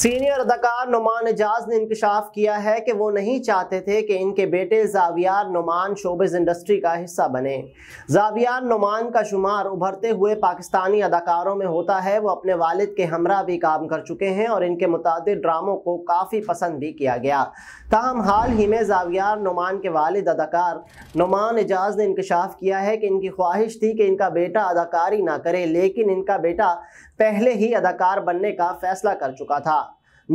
senior अदाकार नुमान एजाज ने इंकशाफ किया है कि वो नहीं चाहते थे कि इनके बेटे जावियार नुमान शोबिस इंडस्ट्री का हिस्सा बने जावियार नुमान का शुमार उभरते हुए पाकिस्तानी अदाकारों में होता है वो अपने वालिद के हमरा भी काम कर चुके हैं और इनके मुतद ड्रामों को काफ़ी पसंद भी किया गया ताहम हाल ही में जावियार नुमान के वालद अदाकार नुमान एजाज ने इंकशाफ किया है कि इनकी ख्वाहिश थी कि इनका बेटा अदाकारी ना करे लेकिन इनका बेटा पहले ही अदाकार बनने का फैसला कर चुका था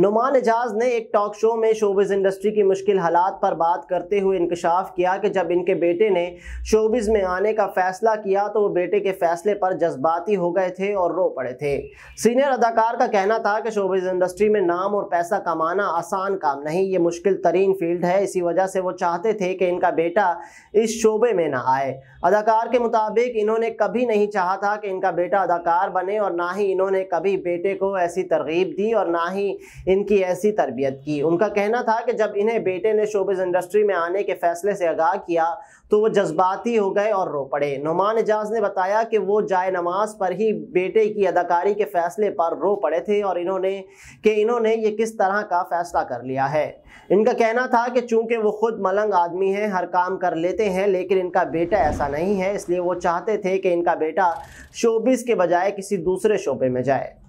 नुमान एजाज ने एक टॉक शो में शोबिज़ इंडस्ट्री की मुश्किल हालात पर बात करते हुए इंकशाफ किया कि जब इनके बेटे ने शोबिज़ में आने का फैसला किया तो वो बेटे के फैसले पर जज्बाती हो गए थे और रो पड़े थे सीनियर अदाकार का कहना था कि शोबिज़ इंडस्ट्री में नाम और पैसा कमाना आसान काम नहीं ये मुश्किल तरीन फील्ड है इसी वजह से वो चाहते थे कि इनका बेटा इस शोबे में ना आए अदाकार के मुताबिक इन्होंने कभी नहीं चाहा था कि इनका बेटा अदाकार बने और ना ही इन्होंने कभी बेटे को ऐसी तरगीब दी और ना ही इनकी ऐसी तरबियत की उनका कहना था कि जब इन्हें बेटे ने शोबिस इंडस्ट्री में आने के फैसले से आगाह किया तो वो जज्बाती हो गए और रो पड़े नुमान एजाज ने बताया कि वो जाय नमाज पर ही बेटे की अदाकारी के फैसले पर रो पड़े थे और इन्होंने कि इन्होंने ये किस तरह का फैसला कर लिया है इनका कहना था कि चूंकि वो खुद मलंग आदमी हैं हर काम कर लेते हैं लेकिन इनका बेटा ऐसा नहीं है इसलिए वो चाहते थे कि इनका बेटा शोबिस के बजाय किसी दूसरे शोबे में जाए